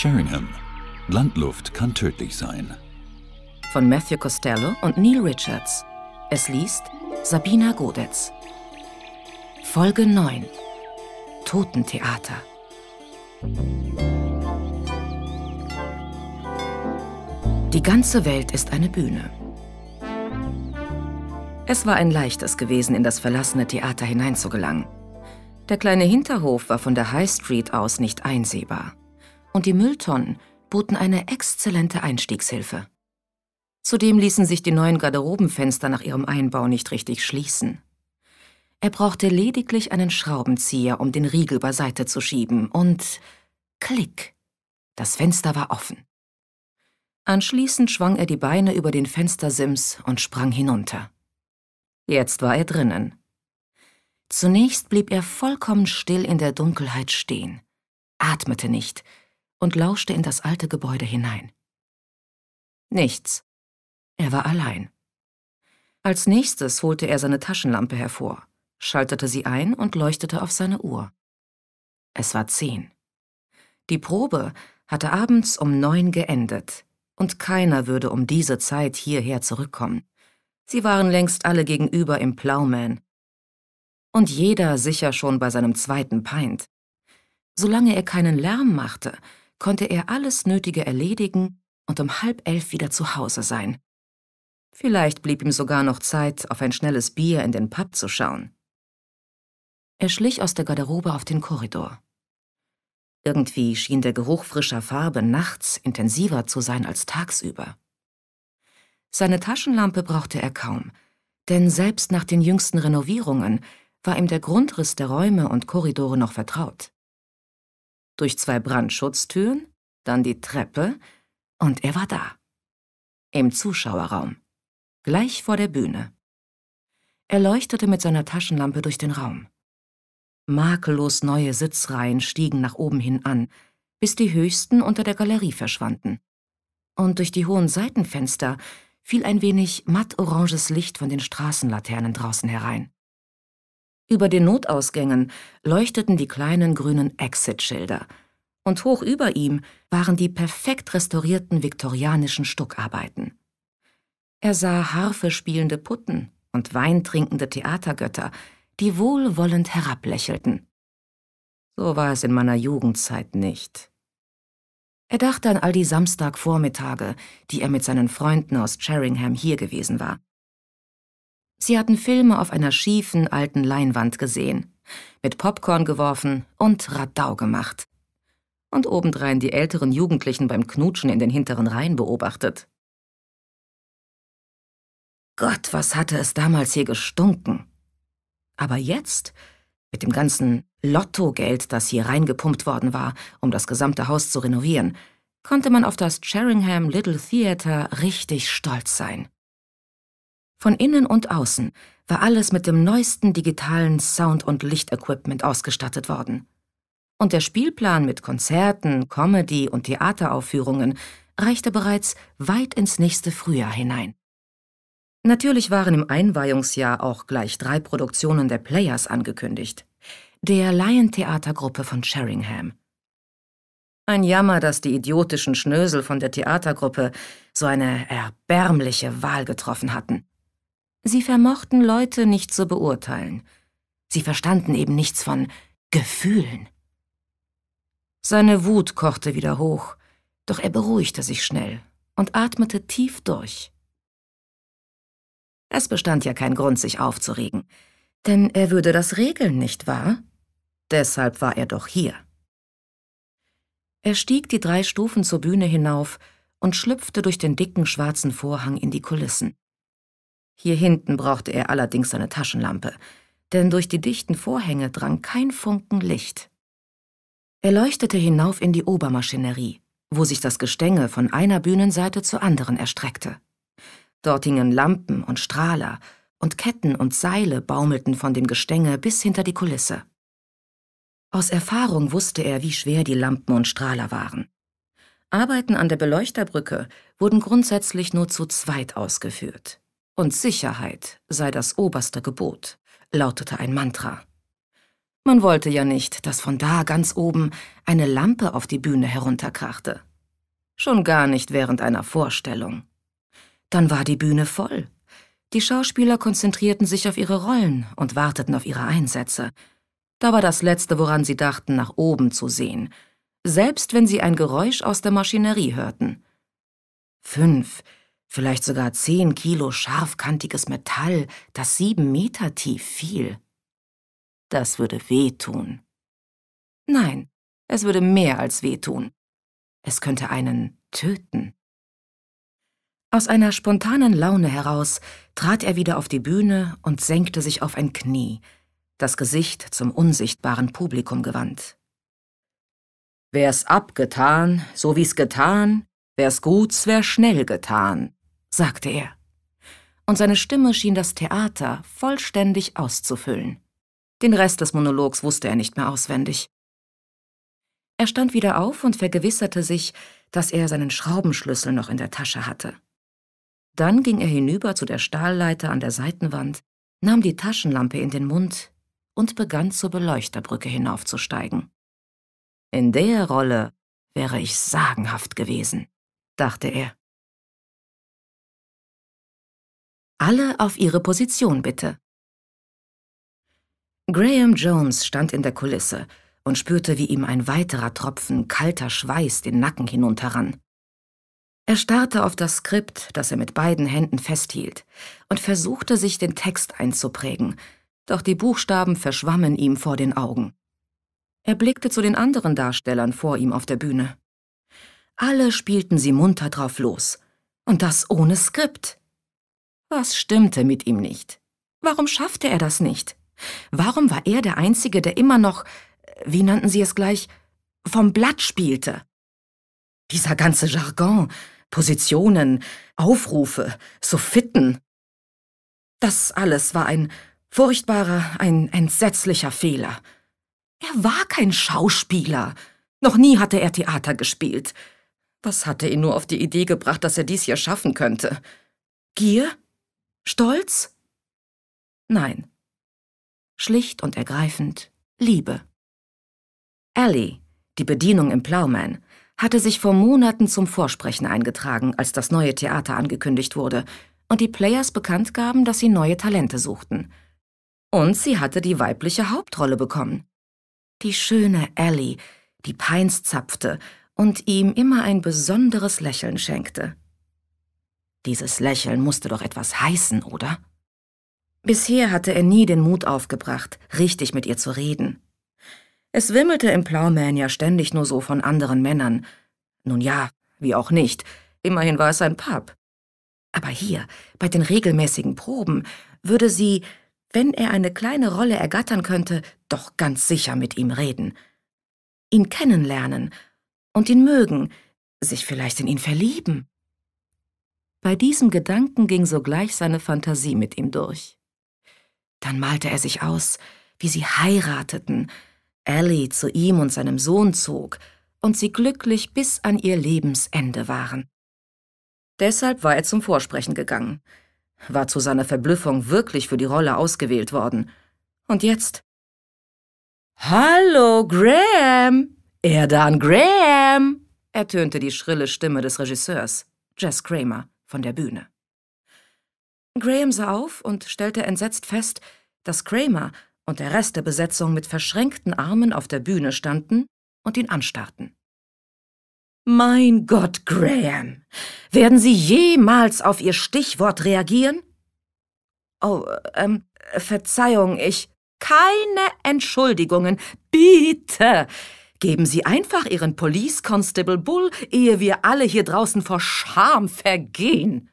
Sheringham. Landluft kann tödlich sein. Von Matthew Costello und Neil Richards. Es liest Sabina Godetz. Folge 9. Totentheater. Die ganze Welt ist eine Bühne. Es war ein leichtes gewesen, in das verlassene Theater hineinzugelangen. Der kleine Hinterhof war von der High Street aus nicht einsehbar und die Mülltonnen boten eine exzellente Einstiegshilfe. Zudem ließen sich die neuen Garderobenfenster nach ihrem Einbau nicht richtig schließen. Er brauchte lediglich einen Schraubenzieher, um den Riegel beiseite zu schieben, und klick, das Fenster war offen. Anschließend schwang er die Beine über den Fenstersims und sprang hinunter. Jetzt war er drinnen. Zunächst blieb er vollkommen still in der Dunkelheit stehen, atmete nicht und lauschte in das alte Gebäude hinein. Nichts. Er war allein. Als nächstes holte er seine Taschenlampe hervor, schaltete sie ein und leuchtete auf seine Uhr. Es war zehn. Die Probe hatte abends um neun geendet, und keiner würde um diese Zeit hierher zurückkommen. Sie waren längst alle gegenüber im Plowman. Und jeder sicher schon bei seinem zweiten Pint. Solange er keinen Lärm machte, konnte er alles Nötige erledigen und um halb elf wieder zu Hause sein. Vielleicht blieb ihm sogar noch Zeit, auf ein schnelles Bier in den Pub zu schauen. Er schlich aus der Garderobe auf den Korridor. Irgendwie schien der Geruch frischer Farbe nachts intensiver zu sein als tagsüber. Seine Taschenlampe brauchte er kaum, denn selbst nach den jüngsten Renovierungen war ihm der Grundriss der Räume und Korridore noch vertraut durch zwei Brandschutztüren, dann die Treppe und er war da. Im Zuschauerraum. Gleich vor der Bühne. Er leuchtete mit seiner Taschenlampe durch den Raum. Makellos neue Sitzreihen stiegen nach oben hin an, bis die höchsten unter der Galerie verschwanden. Und durch die hohen Seitenfenster fiel ein wenig mattoranges Licht von den Straßenlaternen draußen herein. Über den Notausgängen leuchteten die kleinen grünen Exit-Schilder. Und hoch über ihm waren die perfekt restaurierten viktorianischen Stuckarbeiten. Er sah Harfe spielende Putten und weintrinkende Theatergötter, die wohlwollend herablächelten. So war es in meiner Jugendzeit nicht. Er dachte an all die Samstagvormittage, die er mit seinen Freunden aus Charingham hier gewesen war. Sie hatten Filme auf einer schiefen alten Leinwand gesehen, mit Popcorn geworfen und Radau gemacht. Und obendrein die älteren Jugendlichen beim Knutschen in den hinteren Reihen beobachtet. Gott, was hatte es damals hier gestunken. Aber jetzt, mit dem ganzen Lottogeld, das hier reingepumpt worden war, um das gesamte Haus zu renovieren, konnte man auf das Sheringham Little Theatre richtig stolz sein. Von innen und außen war alles mit dem neuesten digitalen Sound- und Lichtequipment ausgestattet worden. Und der Spielplan mit Konzerten, Comedy und Theateraufführungen reichte bereits weit ins nächste Frühjahr hinein. Natürlich waren im Einweihungsjahr auch gleich drei Produktionen der Players angekündigt. Der Laientheatergruppe von Sheringham. Ein Jammer, dass die idiotischen Schnösel von der Theatergruppe so eine erbärmliche Wahl getroffen hatten. Sie vermochten Leute nicht zu beurteilen. Sie verstanden eben nichts von Gefühlen. Seine Wut kochte wieder hoch, doch er beruhigte sich schnell und atmete tief durch. Es bestand ja kein Grund, sich aufzuregen, denn er würde das regeln, nicht wahr? Deshalb war er doch hier. Er stieg die drei Stufen zur Bühne hinauf und schlüpfte durch den dicken schwarzen Vorhang in die Kulissen. Hier hinten brauchte er allerdings seine Taschenlampe, denn durch die dichten Vorhänge drang kein Funken Licht. Er leuchtete hinauf in die Obermaschinerie, wo sich das Gestänge von einer Bühnenseite zur anderen erstreckte. Dort hingen Lampen und Strahler, und Ketten und Seile baumelten von dem Gestänge bis hinter die Kulisse. Aus Erfahrung wusste er, wie schwer die Lampen und Strahler waren. Arbeiten an der Beleuchterbrücke wurden grundsätzlich nur zu zweit ausgeführt. Und Sicherheit sei das oberste Gebot, lautete ein Mantra. Man wollte ja nicht, dass von da ganz oben eine Lampe auf die Bühne herunterkrachte. Schon gar nicht während einer Vorstellung. Dann war die Bühne voll. Die Schauspieler konzentrierten sich auf ihre Rollen und warteten auf ihre Einsätze. Da war das Letzte, woran sie dachten, nach oben zu sehen, selbst wenn sie ein Geräusch aus der Maschinerie hörten. Fünf, vielleicht sogar zehn Kilo scharfkantiges Metall, das sieben Meter tief fiel. Das würde wehtun. Nein, es würde mehr als wehtun. Es könnte einen töten. Aus einer spontanen Laune heraus trat er wieder auf die Bühne und senkte sich auf ein Knie, das Gesicht zum unsichtbaren Publikum gewandt. Wär's abgetan, so wie's getan, wär's gut, wär schnell getan sagte er. Und seine Stimme schien das Theater vollständig auszufüllen. Den Rest des Monologs wusste er nicht mehr auswendig. Er stand wieder auf und vergewisserte sich, dass er seinen Schraubenschlüssel noch in der Tasche hatte. Dann ging er hinüber zu der Stahlleiter an der Seitenwand, nahm die Taschenlampe in den Mund und begann zur Beleuchterbrücke hinaufzusteigen. In der Rolle wäre ich sagenhaft gewesen, dachte er. Alle auf ihre Position bitte. Graham Jones stand in der Kulisse und spürte, wie ihm ein weiterer Tropfen kalter Schweiß den Nacken hinunterrann. Er starrte auf das Skript, das er mit beiden Händen festhielt, und versuchte, sich den Text einzuprägen, doch die Buchstaben verschwammen ihm vor den Augen. Er blickte zu den anderen Darstellern vor ihm auf der Bühne. Alle spielten sie munter drauf los, und das ohne Skript. Was stimmte mit ihm nicht? Warum schaffte er das nicht? Warum war er der Einzige, der immer noch, äh, wie nannten Sie es gleich, vom Blatt spielte? Dieser ganze Jargon, Positionen, Aufrufe, Suffitten. Das alles war ein furchtbarer, ein entsetzlicher Fehler. Er war kein Schauspieler. Noch nie hatte er Theater gespielt. Was hatte ihn nur auf die Idee gebracht, dass er dies hier schaffen könnte? Gier? Stolz? Nein. Schlicht und ergreifend Liebe. Ellie, die Bedienung im Plowman, hatte sich vor Monaten zum Vorsprechen eingetragen, als das neue Theater angekündigt wurde und die Players bekannt gaben, dass sie neue Talente suchten. Und sie hatte die weibliche Hauptrolle bekommen. Die schöne Ellie, die Peins zapfte und ihm immer ein besonderes Lächeln schenkte. Dieses Lächeln musste doch etwas heißen, oder? Bisher hatte er nie den Mut aufgebracht, richtig mit ihr zu reden. Es wimmelte im Plowman ja ständig nur so von anderen Männern. Nun ja, wie auch nicht, immerhin war es ein Pub. Aber hier, bei den regelmäßigen Proben, würde sie, wenn er eine kleine Rolle ergattern könnte, doch ganz sicher mit ihm reden. Ihn kennenlernen und ihn mögen, sich vielleicht in ihn verlieben. Bei diesem Gedanken ging sogleich seine Fantasie mit ihm durch. Dann malte er sich aus, wie sie heirateten, Ellie zu ihm und seinem Sohn zog und sie glücklich bis an ihr Lebensende waren. Deshalb war er zum Vorsprechen gegangen, war zu seiner Verblüffung wirklich für die Rolle ausgewählt worden. Und jetzt? Hallo, Graham! Erdan Graham! ertönte die schrille Stimme des Regisseurs, Jess Kramer von der Bühne. Graham sah auf und stellte entsetzt fest, dass Kramer und der Rest der Besetzung mit verschränkten Armen auf der Bühne standen und ihn anstarrten. Mein Gott, Graham, werden Sie jemals auf Ihr Stichwort reagieren? Oh, ähm, Verzeihung, ich. Keine Entschuldigungen, bitte! Geben Sie einfach Ihren Police Constable Bull, ehe wir alle hier draußen vor Scham vergehen.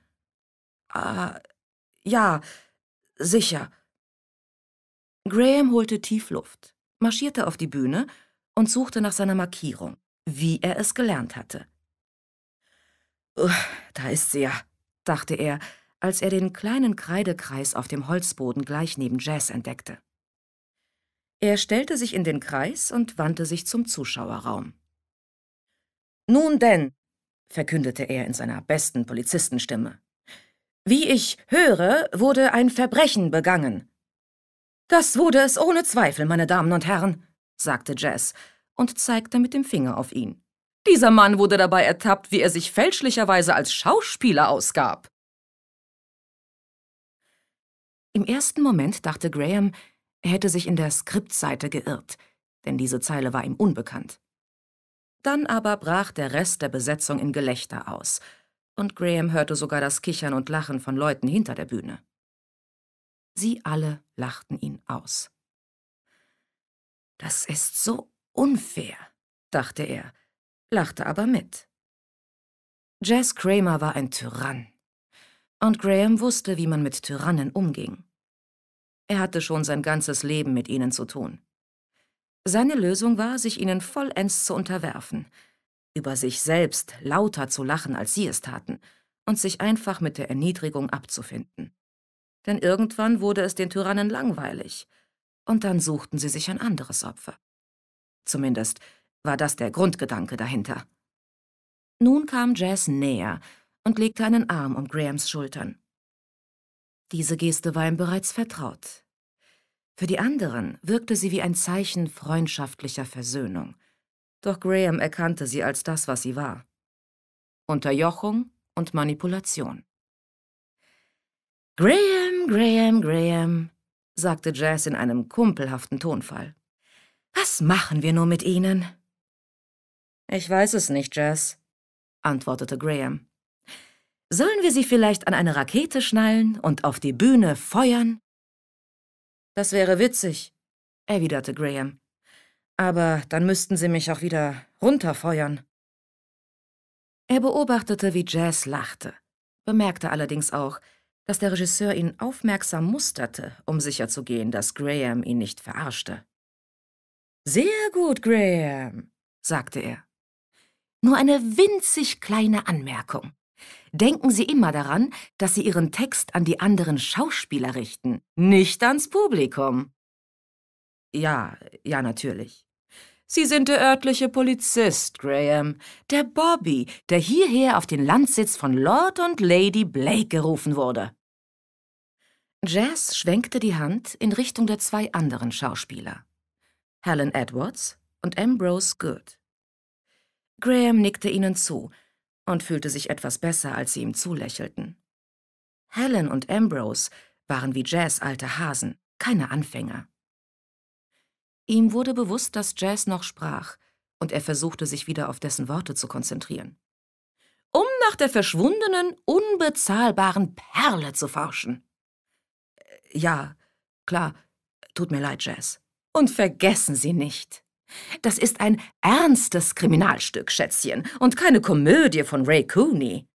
Ah, ja, sicher. Graham holte tief Luft, marschierte auf die Bühne und suchte nach seiner Markierung, wie er es gelernt hatte. Da ist sie ja, dachte er, als er den kleinen Kreidekreis auf dem Holzboden gleich neben Jazz entdeckte. Er stellte sich in den Kreis und wandte sich zum Zuschauerraum. Nun denn, verkündete er in seiner besten Polizistenstimme, wie ich höre, wurde ein Verbrechen begangen. Das wurde es ohne Zweifel, meine Damen und Herren, sagte Jess und zeigte mit dem Finger auf ihn. Dieser Mann wurde dabei ertappt, wie er sich fälschlicherweise als Schauspieler ausgab. Im ersten Moment dachte Graham, er hätte sich in der Skriptseite geirrt, denn diese Zeile war ihm unbekannt. Dann aber brach der Rest der Besetzung in Gelächter aus, und Graham hörte sogar das Kichern und Lachen von Leuten hinter der Bühne. Sie alle lachten ihn aus. Das ist so unfair, dachte er, lachte aber mit. Jazz Kramer war ein Tyrann. Und Graham wusste, wie man mit Tyrannen umging. Er hatte schon sein ganzes Leben mit ihnen zu tun. Seine Lösung war, sich ihnen vollends zu unterwerfen, über sich selbst lauter zu lachen, als sie es taten, und sich einfach mit der Erniedrigung abzufinden. Denn irgendwann wurde es den Tyrannen langweilig, und dann suchten sie sich ein anderes Opfer. Zumindest war das der Grundgedanke dahinter. Nun kam Jess näher und legte einen Arm um Grahams Schultern. Diese Geste war ihm bereits vertraut. Für die anderen wirkte sie wie ein Zeichen freundschaftlicher Versöhnung. Doch Graham erkannte sie als das, was sie war. Unterjochung und Manipulation. Graham, Graham, Graham, sagte Jazz in einem kumpelhaften Tonfall. Was machen wir nur mit ihnen? Ich weiß es nicht, Jazz, antwortete Graham. Sollen wir sie vielleicht an eine Rakete schnallen und auf die Bühne feuern? Das wäre witzig, erwiderte Graham. Aber dann müssten sie mich auch wieder runterfeuern. Er beobachtete, wie Jazz lachte, bemerkte allerdings auch, dass der Regisseur ihn aufmerksam musterte, um sicherzugehen, dass Graham ihn nicht verarschte. Sehr gut, Graham, sagte er. Nur eine winzig kleine Anmerkung. Denken Sie immer daran, dass Sie Ihren Text an die anderen Schauspieler richten, nicht ans Publikum. Ja, ja, natürlich. Sie sind der örtliche Polizist, Graham, der Bobby, der hierher auf den Landsitz von Lord und Lady Blake gerufen wurde. Jazz schwenkte die Hand in Richtung der zwei anderen Schauspieler, Helen Edwards und Ambrose Good. Graham nickte ihnen zu, und fühlte sich etwas besser, als sie ihm zulächelten. Helen und Ambrose waren wie Jazz alte Hasen, keine Anfänger. Ihm wurde bewusst, dass Jazz noch sprach, und er versuchte sich wieder auf dessen Worte zu konzentrieren. Um nach der verschwundenen, unbezahlbaren Perle zu forschen. Äh, ja, klar, tut mir leid, Jazz. Und vergessen Sie nicht. Das ist ein ernstes Kriminalstück, Schätzchen, und keine Komödie von Ray Cooney.